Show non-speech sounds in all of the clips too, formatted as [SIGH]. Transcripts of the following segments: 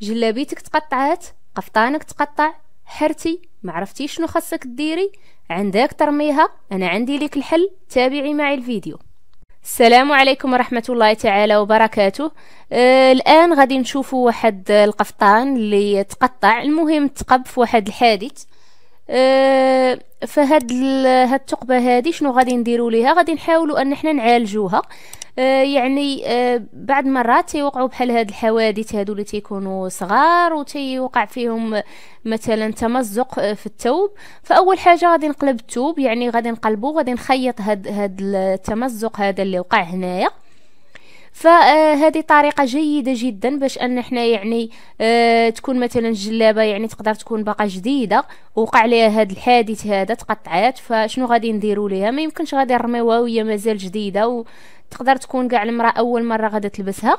جلابيتك تقطعات قفطانك تقطع حرتي عرفتي شنو خاصك ديري عندك ترميها انا عندي لك الحل تابعي معي الفيديو السلام عليكم ورحمة الله تعالى وبركاته آه الآن غادي نشوفوا واحد القفطان اللي تقطع المهم تقب في واحد الحادث آه فهاد هاد التقبة هادي شنو غادي نديرو ليها غادي نحاولوا ان احنا نعالجوها آه، يعني آه، بعد مرات تيوقعوا بحال هاد الحوادث هادو اللي تيكونوا صغار وتيوقع فيهم مثلا تمزق آه، في الثوب فاول حاجه غادي نقلب الثوب يعني غادي نقلبو غادي نخيط هاد هاد التمزق هذا اللي وقع هنايا فهذه طريقه جيده جدا باش ان احنا يعني اه تكون مثلا الجلابه يعني تقدر تكون باقا جديده وقع عليها هذا الحادث هذا تقطعات فشنو غادي نديروا ليها ما يمكنش غادي نرميوها وهي مازال جديده تقدر تكون كاع المراه اول مره غادا تلبسها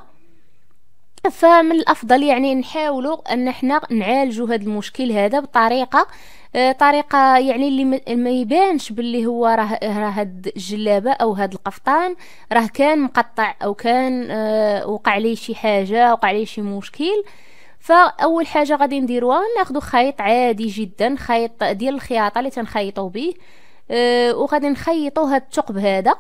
فمن الافضل يعني نحاولوا ان احنا نعالجوا هذا المشكل هذا بطريقه آه، طريقه يعني اللي ما يبانش باللي هو راه راه هاد الجلابه او هاد القفطان راه كان مقطع او كان آه، وقع عليه شي حاجه وقع عليه شي مشكل فاول حاجه غادي نديروها ناخذ خيط عادي جدا خيط ديال الخياطه اللي تنخيطوا به آه، وغادي نخيطوا هاد الثقب هذا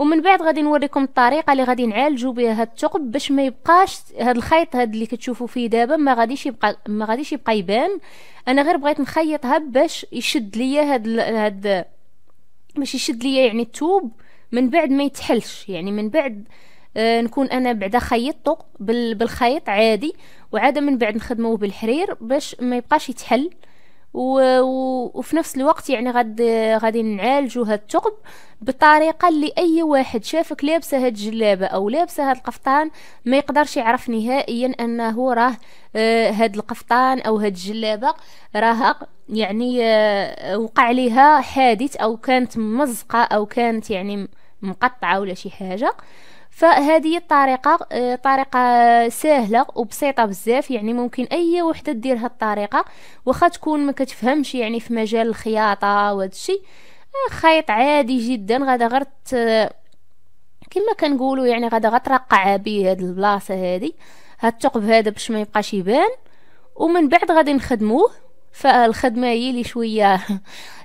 ومن بعد غادي نوريكم الطريقه اللي غادي نعالجوا بها هاد الثقب باش ما يبقاش هاد الخيط هاد اللي كتشوفوا فيه دابا ما غاديش يبقى ما غاديش يبقى يبان انا غير بغيت نخيطها باش يشد ليا هاد هاد باش يشد ليا يعني الثوب من بعد ما يتحلش يعني من بعد آه نكون انا بعدا خيطته بالخيط عادي وعاده من بعد نخدموه بالحرير باش ما يبقاش يتحل و... و... وفي نفس الوقت يعني غد... غادي نعالجوا هاد الثقب بطريقه اللي اي واحد شافك لابسه هاد الجلابه او لابسه هاد القفطان ما يقدرش يعرف نهائيا انه راه آه، هاد القفطان او هاد الجلابه راه يعني آه، وقع ليها حادث او كانت ممزقه او كانت يعني مقطعه ولا شي حاجه فهذه الطريقه آه، طريقه سهله وبسيطه بزاف يعني ممكن اي وحده دير هاد الطريقه وخا تكون ما كتفهمش يعني في مجال الخياطه وهذا آه، خيط عادي جدا غدا غير كما كنقولوا يعني غدا غترقع به هاد البلاصه هادي هاد الثقب هذا باش ما يبقاش يبان ومن بعد غادي نخدموه فالخدمه هي لي شويه [LAUGHS]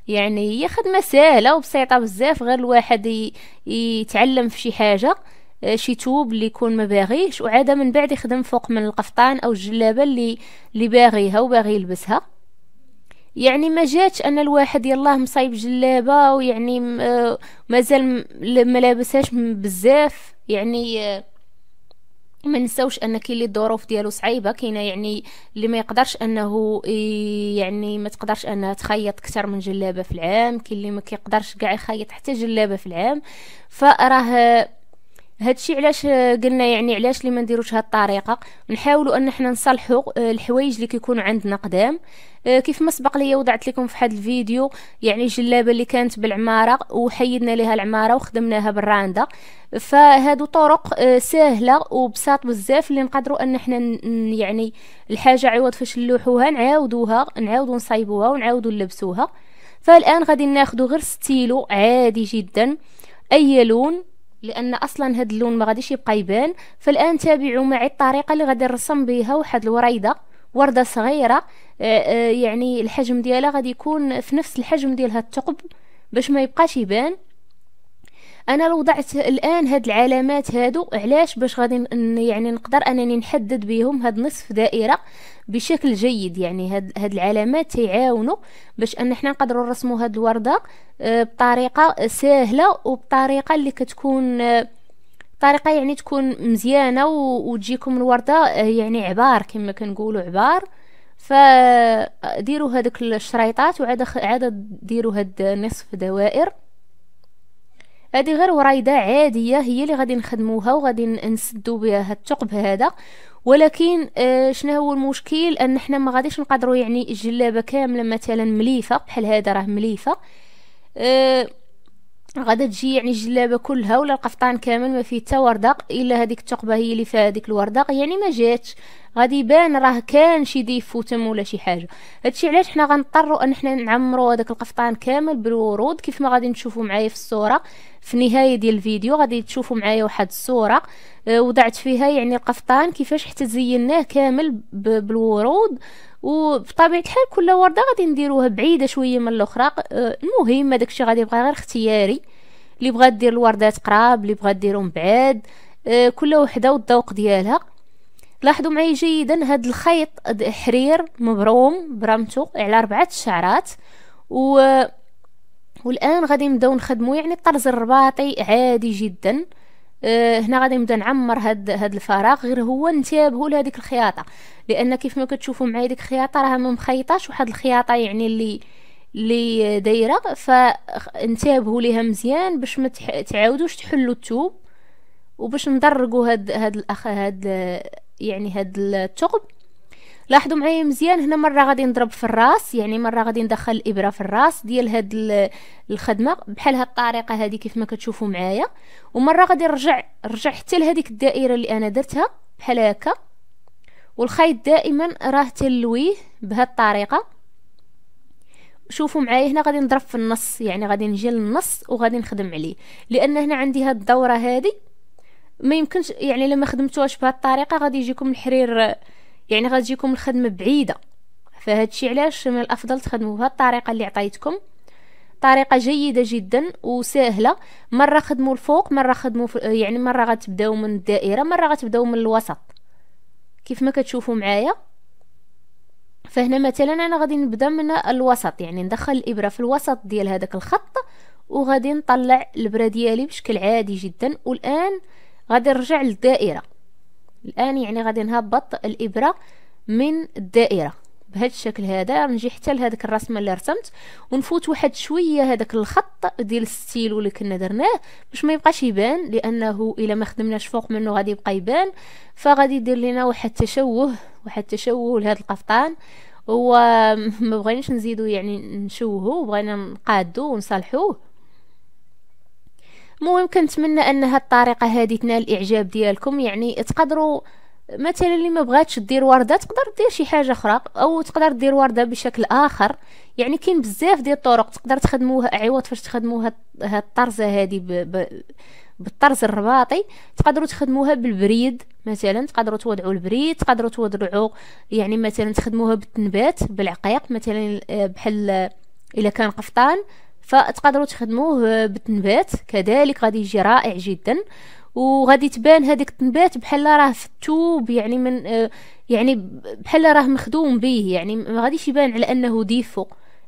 يعني هي خدمه سهله وبسيطه بزاف غير الواحد يتعلم في شي حاجه آه، شي توب اللي يكون ما باغيش وعاده من بعد يخدم فوق من القفطان او الجلابه اللي اللي باغيها وباغي يلبسها يعني ما جاتش ان الواحد يلاه مصايب جلابه ويعني آه، مازال ما لابسهاش بزاف يعني آه، ما نساوش ان كاين اللي الظروف ديالو صعيبه كاينه يعني اللي ما يقدرش انه يعني ما تقدرش انها تخيط اكثر من جلابه في العام كاين اللي ما كيقدرش كاع يخيط حتى جلابه في العام فراه هادشي علاش آه، قلنا يعني علاش اللي ما نديروش هاد الطريقه نحاولوا ان احنا نصلحوا آه، الحوايج اللي كيكونوا عندنا قدام آه، كيف ما سبق ليا وضعت لكم في هاد الفيديو يعني الجلابه اللي كانت بالعماره وحيدنا لها العماره وخدمناها بالراندا فهادو طرق سهله وبساط بزاف اللي نقدروا ان احنا يعني الحاجه عوض فاش نلوحوها نعاودوها نعاودو نصايبوها ونعاودو نلبسوها فالان غادي ناخدو غير ستيلو عادي جدا اي لون لان اصلا هاد اللون ما غاديش يبقى يبان فالان تابعوا معي الطريقه اللي غادي نرسم بها واحد الوريده ورده صغيره آه، آه، يعني الحجم ديالها غادي يكون في نفس الحجم ديال هاد الثقب باش ما يبقاش يبان انا لو وضعت الان هاد العلامات هادو علاش باش غادي يعني نقدر انني نحدد بهم هاد نصف دائره بشكل جيد يعني هاد, هاد العلامات تيعاونوا باش ان حنا نقدروا نرسموا هاد الورده آه، بطريقه سهله وبطريقه اللي كتكون آه، طريقه يعني تكون مزيانه وتجيكم الورده آه، يعني عبار كما كنقولوا عبار فديروا هذوك الشريطات وعاد عاد ديروا هاد نصف دوائر هذه غير ورايده عاديه هي اللي غادي نخدموها وغادي نسدو بها الثقب هذا ولكن آه شنو هو المشكل ان حنا ما غاديش نقدروا يعني الجلابه كامله مثلا مليفه بحال هذا راه مليفه آه غادا تجي يعني الجلابه كلها ولا القفطان كامل ما فيه حتى وردق الا هذيك الثقبه هي اللي فيها هذيك الوردق يعني ما جاتش غادي يبان راه كان شي ديف وتم ولا شي حاجه هادشي علاش حنا غنضطروا ان حنا نعمروا هذاك القفطان كامل بالورود كيف ما غادي نشوفوا معايا في الصوره في نهايه ديال الفيديو غادي تشوفوا معايا واحد الصوره آه، وضعت فيها يعني القفطان كيفاش حتى زيناه كامل بالورود وبطبيعه الحال كل ورده غادي نديروها بعيده شويه من الاخرى آه، المهم هذاك الشيء غادي يبقى غير اختياري اللي بغا دير الوردات قراب اللي بغا ديرهم بعاد آه، كل وحده والذوق ديالها لاحظوا معي جيدا هاد الخيط حرير مبروم برمتو على اربعه الشعرات و آه، والان غادي نبداو نخدمو يعني الطرز الرباطي عادي جدا اه هنا غادي نبدا نعمر هاد هاد الفراغ غير هو انتبهوا لهذيك الخياطه لان كيف ما كتشوفوا معايا ديك الخياطه راها ما مخيطاش واحد الخياطه يعني اللي اللي دايره فانتبهوا ليها مزيان باش ما تعاودوش تحلوا الثوب وباش ندرقوا هاد هاد الاخ هاد يعني هاد الثقب لاحظوا معايا مزيان هنا مره غادي نضرب في الراس يعني مره غادي ندخل الابره في الراس ديال هاد الخدمه بحال هاد الطريقه هذه كيف ما كتشوفوا معايا ومره غادي نرجع نرجع حتى لهذيك الدائره اللي انا درتها بحال هكا والخيط دائما راه تلويه بهاد الطريقه شوفوا معايا هنا غادي نضرب في النص يعني غادي نجي للنص وغادي نخدم عليه لان هنا عندي هاد الدوره هذه ما يمكنش يعني لما خدمتوهاش بهاد الطريقه غادي يجيكم الحرير يعني غتجيكم الخدمه بعيده فهادشي الشيء علاش من الافضل تخدموا بهذه الطريقه اللي عطيتكم طريقه جيده جدا وسهله مره خدموا الفوق مره خدموا يعني مره غتبداو من الدائره مره غتبداو من الوسط كيف ما كتشوفوا معايا فهنا مثلا انا غادي نبدا من الوسط يعني ندخل الابره في الوسط ديال هذاك الخط وغادي نطلع البره ديالي بشكل عادي جدا والان غادي نرجع للدائره الان يعني غادي نهبط الابره من الدائره بهذا الشكل هذا نجي حتى لهذاك الرسمه اللي رسمت ونفوت واحد شويه هذاك الخط ديال الستيلو اللي كنا درناه باش ما يبقاش يبان لانه الا ما خدمناش فوق منه غادي يبقى يبان فغادي يدير لنا واحد التشوه واحد التشوه لهذا القفطان وما [LAUGHS] بغيناش نزيدو يعني نشوهو بغينا نقادو ونصلحوه المهم كنتمنى ان هاد الطريقه هذه تنال الاعجاب ديالكم يعني تقدروا مثلا اللي ما بغاتش دير ورده تقدر دير شي حاجه اخرى او تقدر دير ورده بشكل اخر يعني كاين بزاف ديال الطرق تقدر تخدموها عوض فاش تخدموا هاد الطرزه هذه بالطرز الرباطي تقدروا تخدموها بالبريد مثلا تقدروا توضعوا البريد تقدروا توضعوا يعني مثلا تخدموها بالتنبات بالعقيق مثلا آه، بحال آه، الا كان قفطان فتقدروا تخدموه بالتنبات كذلك غادي يجي رائع جدا وغادي تبان هذيك التنبات بحال راه في التوب يعني من آه، يعني بحال راه مخدوم به يعني ما غاديش يبان على انه ديفو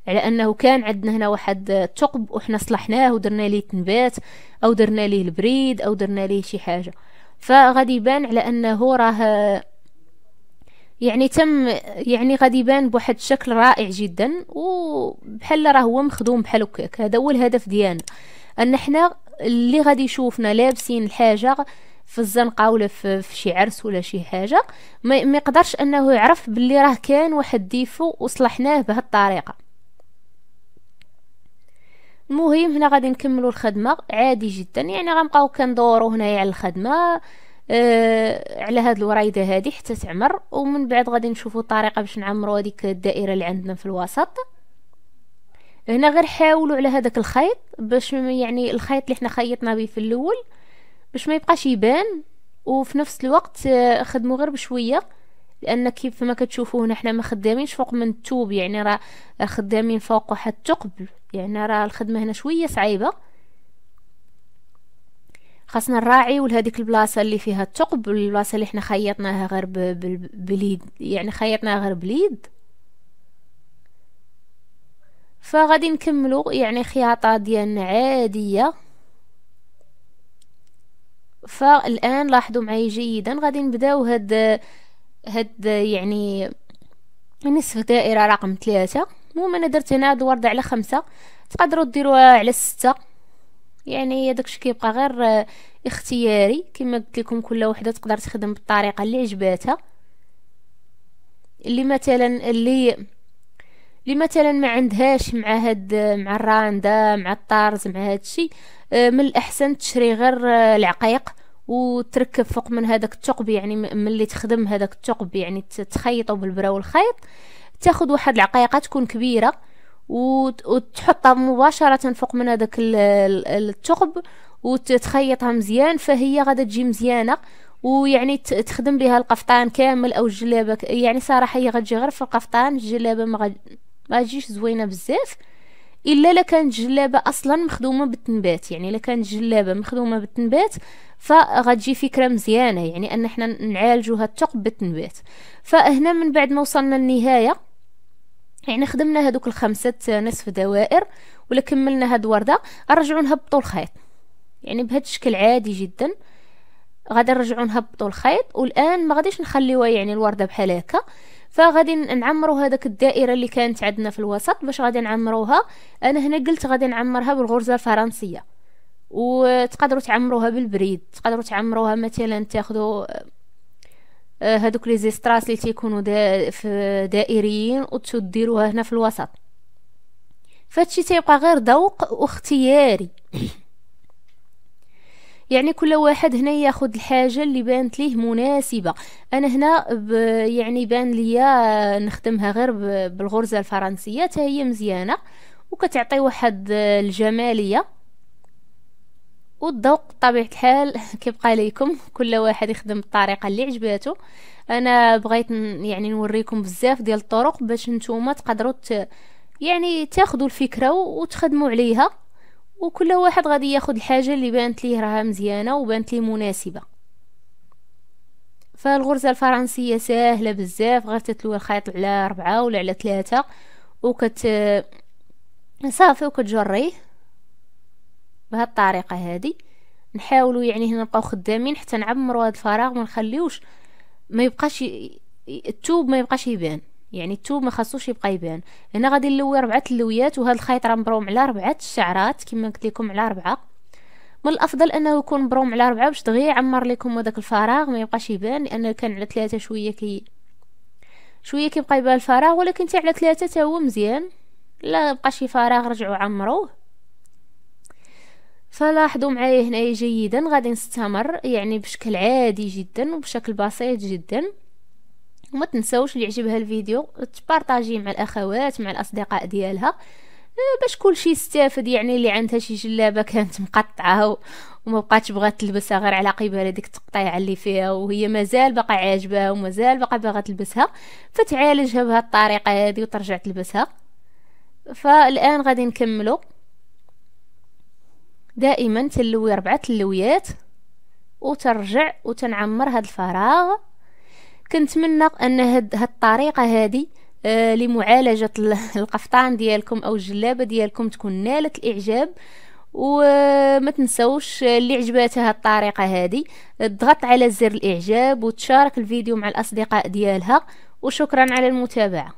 على انه كان عندنا هنا واحد الثقب وحنا صلحناه ودرنا ليه تنبات او درنا ليه البريد او درنا ليه شي حاجه فغادي يبان على انه راه يعني تم يعني غادي يبان بواحد الشكل رائع جدا وبحال راه هو مخدوم بحال هكاك هذا هو الهدف ديالنا ان حنا اللي غادي يشوفنا لابسين الحاجه في الزنقه ولا في, شي عرس ولا شي حاجه ما يقدرش انه يعرف باللي راه كان واحد ديفو وصلحناه بهذه الطريقه المهم هنا غادي نكملوا الخدمه عادي جدا يعني غنبقاو كندورو هنايا على الخدمه آه على هاد الورايده هادي حتى تعمر ومن بعد غادي نشوفوا طريقه باش نعمروا هذيك الدائره اللي عندنا في الوسط هنا غير حاولوا على هذاك الخيط باش يعني الخيط اللي حنا خيطنا به في الاول باش ما يبقاش يبان وفي نفس الوقت آه، خدموا غير بشويه لان كيف ما كتشوفوا هنا حنا ما خدامينش فوق من التوب يعني راه خدامين فوق واحد الثقب يعني راه الخدمه هنا شويه صعيبه خاصنا نراعيو لهذيك البلاصه اللي فيها الثقب البلاصه اللي حنا خيطناها غير باليد يعني خيطناها غير باليد فغادي نكملو يعني خياطه ديالنا عاديه فالان لاحظوا معايا جيدا غادي نبداو هاد هاد يعني نصف دائره رقم ثلاثة المهم انا درت هنا هاد الورده على خمسة تقدروا ديروها على ستة يعني هذاك الشيء كيبقى غير آه، اختياري كما قلت لكم كل وحده تقدر تخدم بالطريقه اللي عجباتها اللي مثلا اللي اللي مثلا ما عندهاش مع هاد آه، مع الراندا مع الطارز مع هاد الشيء آه، من الاحسن تشري غير العقيق وتركب فوق من هذاك الثقب يعني ملي تخدم هذاك الثقب يعني تخيطه بالبرا والخيط تاخذ واحد العقيقه تكون كبيره وتحطها مباشرة فوق من هذاك الثقب وتخيطها مزيان فهي غادا تجي مزيانه ويعني تخدم بها القفطان كامل او الجلابه يعني صراحه هي غتجي غير في القفطان الجلابه ما غد... زوينه بزاف الا لكان الجلابة جلابه اصلا مخدومه بالتنبات يعني لكان الجلابة جلابه مخدومه بالتنبات فغتجي فكره مزيانه يعني ان احنا نعالجوا هاد الثقب بالتنبات فهنا من بعد ما وصلنا للنهايه يعني خدمنا هذوك الخمسة نصف دوائر ولا كملنا هاد الوردة نرجعو نهبطو الخيط يعني بهاد الشكل عادي جدا غادي نرجعو نهبطو الخيط والان ما غاديش نخليوها يعني الورده بحال هكا فغادي نعمرو هذاك الدائره اللي كانت عندنا في الوسط باش غادي نعمروها انا هنا قلت غادي نعمرها بالغرزه الفرنسيه وتقدروا تعمروها بالبريد تقدروا تعمروها مثلا تاخذوا هادوك آه، لي زيستراس اللي تيكونوا دا في دائريين وتديروها هنا في الوسط فهادشي تيبقى غير ذوق واختياري [COUGHS] يعني كل واحد هنا ياخد الحاجة اللي بانت ليه مناسبة أنا هنا ب يعني بان ليا نخدمها غير بالغرزة الفرنسية هي مزيانة وكتعطي واحد آه، الجمالية والذوق بطبيعه الحال [LAUGHS] كيبقى ليكم كل واحد يخدم بالطريقه اللي عجباتو انا بغيت يعني نوريكم بزاف ديال الطرق باش نتوما تقدروا ت... يعني تاخذوا الفكره وتخدموا عليها وكل واحد غادي ياخذ الحاجه اللي بانت ليه راها مزيانه وبانت ليه مناسبه فالغرزه الفرنسيه سهله بزاف غير تتلوي الخيط على ربعة ولا على ثلاثة وكت صافي وكتجريه بهاد الطريقه هادي نحاولوا يعني هنا نبقاو خدامين حتى نعمروا هاد الفراغ ما نخليوش ما يبقاش الثوب التوب ما يبقاش يبان يعني التوب ما خاصوش يبقى يبان هنا غادي نلوي ربعه اللويات وهاد الخيط راه مبروم على ربعه الشعرات كما قلت لكم على ربعه من الافضل انه يكون مبروم على ربعه باش دغيا يعمر لكم هذاك الفراغ ما يبقاش يبان لان كان على ثلاثه شويه كي شويه كيبقى يبان الفراغ ولكن تاع على ثلاثه تا هو مزيان لا بقى شي فراغ رجعوا عمروه فلاحظوا معايا هنايا جيدا غادي نستمر يعني بشكل عادي جدا وبشكل بسيط جدا وما تنسوش اللي عجبها الفيديو تبارطاجيه مع الاخوات مع الاصدقاء ديالها آه، باش كلشي يستافد يعني اللي عندها شي جلابه كانت مقطعه وما بقاتش بغات تلبسها غير على قبال هذيك التقطيعه اللي فيها وهي مازال باقا عاجبها ومازال باقا باغا تلبسها فتعالجها بهذه الطريقه هذه وترجع تلبسها فالان غادي نكملو دائما تلوي ربعة اللويات وترجع وتنعمر هاد الفراغ كنتمنى ان هاد, هاد الطريقه هادي آه لمعالجه القفطان ديالكم او الجلابه ديالكم تكون نالت الاعجاب وما آه، تنسوش اللي عجباتها الطريقه هذه تضغط على زر الاعجاب وتشارك الفيديو مع الاصدقاء ديالها وشكرا على المتابعه